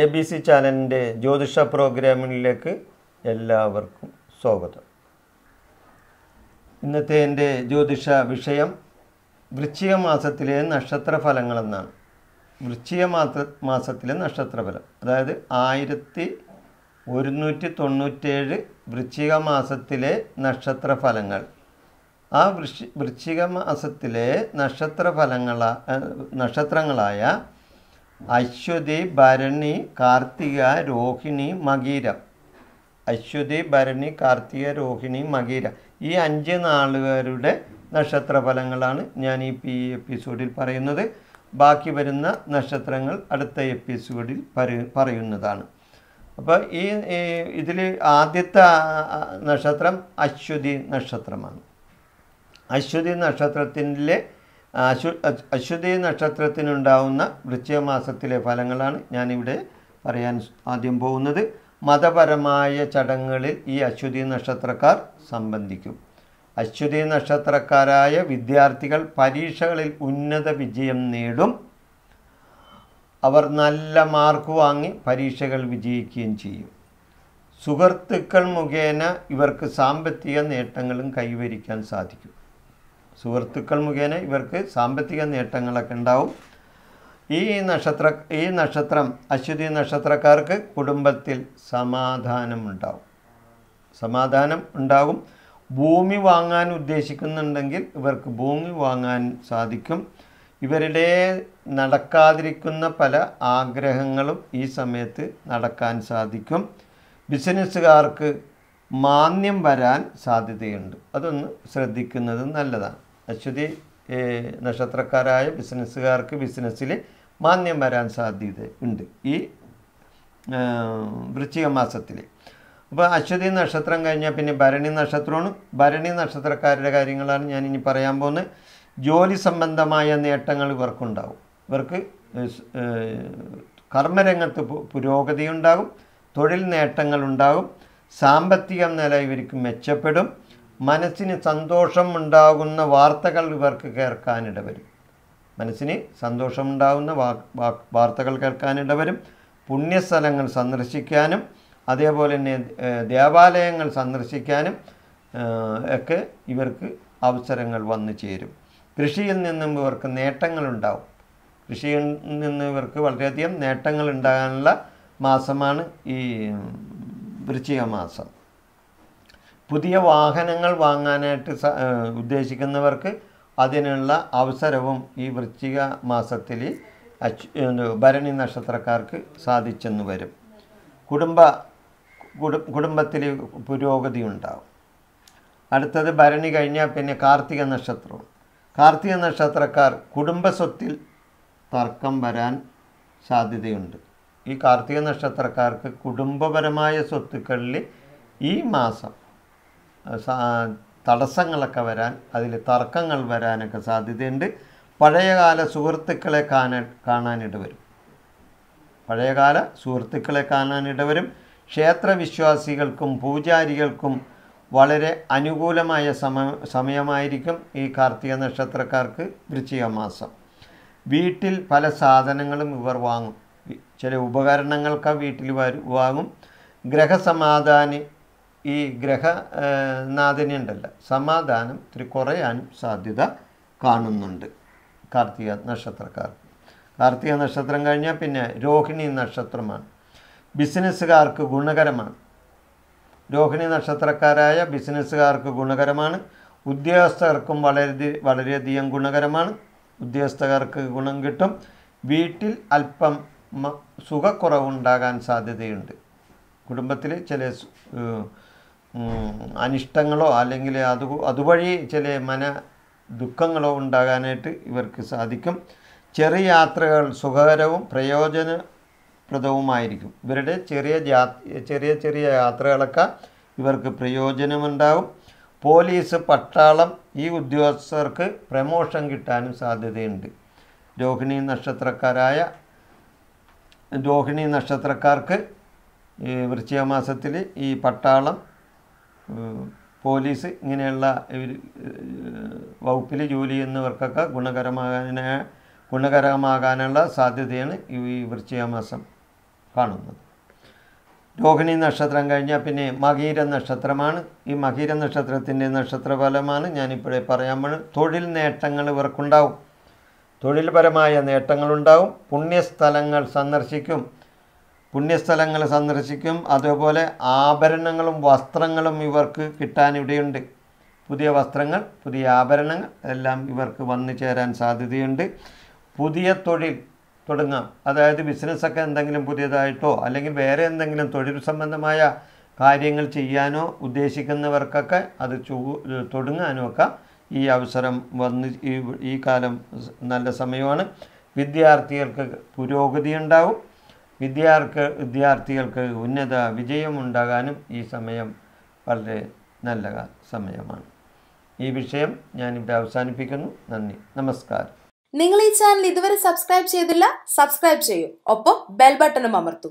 A B C ചാനലിൻ്റെ ജ്യോതിഷ പ്രോഗ്രാമിലേക്ക് എല്ലാവർക്കും സ്വാഗതം ഇന്നത്തെ എൻ്റെ ജ്യോതിഷ വിഷയം വൃശ്ചിക മാസത്തിലെ നക്ഷത്ര ഫലങ്ങളെന്നാണ് വൃശ്ചിക മാസ മാസത്തിലെ നക്ഷത്രഫലം അതായത് ആയിരത്തി ഒരുന്നൂറ്റി തൊണ്ണൂറ്റേഴ് വൃശ്ചിക മാസത്തിലെ നക്ഷത്രഫലങ്ങൾ ആ വൃശ്ചിക മാസത്തിലെ ഫലങ്ങളാ നക്ഷത്രങ്ങളായ അശ്വതി ഭരണി കാർത്തിക രോഹിണി മകീര അശ്വതി ഭരണി കാർത്തിക രോഹിണി മകീര ഈ അഞ്ച് നാളുകാരുടെ നക്ഷത്രഫലങ്ങളാണ് ഞാൻ ഈ പി എപ്പിസോഡിൽ പറയുന്നത് ബാക്കി വരുന്ന നക്ഷത്രങ്ങൾ അടുത്ത എപ്പിസോഡിൽ പറയുന്നതാണ് അപ്പോൾ ഈ ഇതിൽ ആദ്യത്തെ നക്ഷത്രം അശ്വതി നക്ഷത്രമാണ് അശ്വതി നക്ഷത്രത്തിലെ അശ്വ അശ്വതി നക്ഷത്രത്തിനുണ്ടാവുന്ന വൃശ്ചികമാസത്തിലെ ഫലങ്ങളാണ് ഞാനിവിടെ പറയാൻ ആദ്യം പോകുന്നത് മതപരമായ ചടങ്ങുകളിൽ ഈ അശ്വതി നക്ഷത്രക്കാർ സംബന്ധിക്കും അശ്വതി നക്ഷത്രക്കാരായ വിദ്യാർത്ഥികൾ പരീക്ഷകളിൽ ഉന്നത വിജയം നേടും അവർ നല്ല മാർക്ക് വാങ്ങി പരീക്ഷകൾ വിജയിക്കുകയും ചെയ്യും സുഹൃത്തുക്കൾ മുഖേന ഇവർക്ക് സാമ്പത്തിക നേട്ടങ്ങളും കൈവരിക്കാൻ സാധിക്കും സുഹൃത്തുക്കൾ മുഖേന ഇവർക്ക് സാമ്പത്തിക നേട്ടങ്ങളൊക്കെ ഉണ്ടാവും ഈ നക്ഷത്ര ഈ നക്ഷത്രം അശ്വതി നക്ഷത്രക്കാർക്ക് കുടുംബത്തിൽ സമാധാനം ഉണ്ടാവും സമാധാനം ഉണ്ടാകും ഭൂമി വാങ്ങാൻ ഉദ്ദേശിക്കുന്നുണ്ടെങ്കിൽ ഇവർക്ക് ഭൂമി വാങ്ങാൻ സാധിക്കും ഇവരുടെ നടക്കാതിരിക്കുന്ന പല ആഗ്രഹങ്ങളും ഈ സമയത്ത് നടക്കാൻ സാധിക്കും ബിസിനസ്സുകാർക്ക് മാന്യം വരാൻ സാധ്യതയുണ്ട് അതൊന്ന് ശ്രദ്ധിക്കുന്നത് നല്ലതാണ് അശ്വതി നക്ഷത്രക്കാരായ ബിസിനസ്സുകാർക്ക് ബിസിനസ്സിൽ മാന്യം വരാൻ സാധ്യത ഉണ്ട് ഈ വൃശ്ചിക മാസത്തിൽ അപ്പോൾ അശ്വതി നക്ഷത്രം കഴിഞ്ഞാൽ പിന്നെ ഭരണി നക്ഷത്രമാണ് ഭരണി നക്ഷത്രക്കാരുടെ കാര്യങ്ങളാണ് ഞാൻ ഇനി പറയാൻ പോകുന്നത് ജോലി സംബന്ധമായ നേട്ടങ്ങൾ ഇവർക്കുണ്ടാവും ഇവർക്ക് കർമ്മരംഗത്ത് പുരോഗതി ഉണ്ടാകും തൊഴിൽ നേട്ടങ്ങൾ ഉണ്ടാകും സാമ്പത്തിക നില ഇവർക്ക് മെച്ചപ്പെടും മനസ്സിന് സന്തോഷം ഉണ്ടാകുന്ന വാർത്തകൾ ഇവർക്ക് കേൾക്കാനിടവരും മനസ്സിന് സന്തോഷമുണ്ടാകുന്ന വാർത്തകൾ കേൾക്കാനിടവരും പുണ്യസ്ഥലങ്ങൾ സന്ദർശിക്കാനും അതേപോലെ തന്നെ ദേവാലയങ്ങൾ സന്ദർശിക്കാനും ഒക്കെ ഇവർക്ക് അവസരങ്ങൾ വന്നു ചേരും കൃഷിയിൽ നിന്നും ഇവർക്ക് നേട്ടങ്ങളുണ്ടാവും കൃഷിയിൽ നിന്ന് ഇവർക്ക് വളരെയധികം നേട്ടങ്ങൾ ഉണ്ടാകാനുള്ള മാസമാണ് ഈ വൃശ്ചിക മാസം പുതിയ വാഹനങ്ങൾ വാങ്ങാനായിട്ട് ഉദ്ദേശിക്കുന്നവർക്ക് അതിനുള്ള അവസരവും ഈ വൃശ്ചിക മാസത്തിൽ ഭരണി നക്ഷത്രക്കാർക്ക് സാധിച്ചെന്ന് വരും കുടുംബ കുടുംബത്തിൽ പുരോഗതി ഉണ്ടാവും അടുത്തത് ഭരണി കഴിഞ്ഞാൽ പിന്നെ കാർത്തിക നക്ഷത്രം കാർത്തിക നക്ഷത്രക്കാർ കുടുംബസ്വത്തിൽ തർക്കം വരാൻ സാധ്യതയുണ്ട് ഈ കാർത്തിക നക്ഷത്രക്കാർക്ക് കുടുംബപരമായ സ്വത്തുക്കളിൽ ഈ മാസം തടസ്സങ്ങളൊക്കെ വരാൻ അതിൽ തർക്കങ്ങൾ വരാനൊക്കെ സാധ്യതയുണ്ട് പഴയകാല സുഹൃത്തുക്കളെ കാണാൻ കാണാനിട വരും പഴയകാല സുഹൃത്തുക്കളെ കാണാനിട വരും ക്ഷേത്രവിശ്വാസികൾക്കും പൂജാരികൾക്കും വളരെ അനുകൂലമായ സമയമായിരിക്കും ഈ കാർത്തിക നക്ഷത്രക്കാർക്ക് വൃശ്ചിക മാസം വീട്ടിൽ പല സാധനങ്ങളും ഇവർ വാങ്ങും ചില ഉപകരണങ്ങളൊക്കെ വീട്ടിൽ വാങ്ങും ഗ്രഹസമാധാനി ഈ ഗ്രഹനാഥനുണ്ടല്ല സമാധാനം ഇത്തിരി കുറയാൻ സാധ്യത കാണുന്നുണ്ട് കാർത്തിക നക്ഷത്രക്കാർക്ക് കാർത്തിക നക്ഷത്രം കഴിഞ്ഞാൽ പിന്നെ രോഹിണി നക്ഷത്രമാണ് ബിസിനസ്സുകാർക്ക് ഗുണകരമാണ് രോഹിണി നക്ഷത്രക്കാരായ ബിസിനസ്സുകാർക്ക് ഗുണകരമാണ് ഉദ്യോഗസ്ഥർക്കും വളരെ വളരെയധികം ഗുണകരമാണ് ഉദ്യോഗസ്ഥർക്ക് ഗുണം കിട്ടും വീട്ടിൽ അല്പം സുഖക്കുറവുണ്ടാകാൻ സാധ്യതയുണ്ട് കുടുംബത്തിൽ ചില അനിഷ്ടങ്ങളോ അല്ലെങ്കിൽ അത് അതുവഴി ചില മന ദുഃഖങ്ങളോ ഉണ്ടാകാനായിട്ട് ഇവർക്ക് സാധിക്കും ചെറിയ യാത്രകൾ സുഖകരവും പ്രയോജനപ്രദവുമായിരിക്കും ഇവരുടെ ചെറിയ ചെറിയ ചെറിയ യാത്രകളൊക്കെ ഇവർക്ക് പ്രയോജനമുണ്ടാകും പോലീസ് പട്ടാളം ഈ ഉദ്യോഗസ്ഥർക്ക് പ്രമോഷൻ കിട്ടാനും സാധ്യതയുണ്ട് രോഹിണി നക്ഷത്രക്കാരായ രോഹിണി നക്ഷത്രക്കാർക്ക് വൃശ്ചിക മാസത്തിൽ ഈ പട്ടാളം പോലീസ് ഇങ്ങനെയുള്ള വകുപ്പിൽ ജോലി ചെയ്യുന്നവർക്കൊക്കെ ഗുണകരമാകാന ഗുണകരമാകാനുള്ള സാധ്യതയാണ് ഈ മാസം കാണുന്നത് രോഹിണി നക്ഷത്രം കഴിഞ്ഞാൽ പിന്നെ മകീര നക്ഷത്രമാണ് ഈ മകീര നക്ഷത്രത്തിൻ്റെ നക്ഷത്രഫലമാണ് ഞാനിപ്പോഴേ പറയാൻ പോണ് തൊഴിൽ നേട്ടങ്ങൾ ഇവർക്കുണ്ടാവും തൊഴിൽപരമായ നേട്ടങ്ങളുണ്ടാവും പുണ്യസ്ഥലങ്ങൾ സന്ദർശിക്കും പുണ്യസ്ഥലങ്ങൾ സന്ദർശിക്കും അതുപോലെ ആഭരണങ്ങളും വസ്ത്രങ്ങളും ഇവർക്ക് കിട്ടാൻ ഇവിടെയുണ്ട് പുതിയ വസ്ത്രങ്ങൾ പുതിയ ആഭരണങ്ങൾ എല്ലാം ഇവർക്ക് വന്നു ചേരാൻ സാധ്യതയുണ്ട് പുതിയ തൊഴിൽ തുടങ്ങാം അതായത് ബിസിനസ്സൊക്കെ എന്തെങ്കിലും പുതിയതായിട്ടോ അല്ലെങ്കിൽ വേറെ എന്തെങ്കിലും തൊഴിൽ സംബന്ധമായ കാര്യങ്ങൾ ചെയ്യാനോ ഉദ്ദേശിക്കുന്നവർക്കൊക്കെ അത് ചൂ ഒക്കെ ഈ അവസരം വന്ന് ഈ കാലം നല്ല സമയമാണ് വിദ്യാർത്ഥികൾക്ക് പുരോഗതി ഉണ്ടാവും വിദ്യാർത്ഥ വിദ്യാർത്ഥികൾക്ക് ഉന്നത വിജയമുണ്ടാകാനും ഈ സമയം വളരെ നല്ല സമയമാണ് ഈ വിഷയം ഞാൻ ഇവിടെ അവസാനിപ്പിക്കുന്നു നന്ദി നമസ്കാരം നിങ്ങൾ ഈ ചാനൽ ഇതുവരെ സബ്സ്ക്രൈബ് ചെയ്തില്ല സബ്സ്ക്രൈബ് ചെയ്യൂ ഒപ്പം ബെൽ ബട്ടണും അമർത്തൂ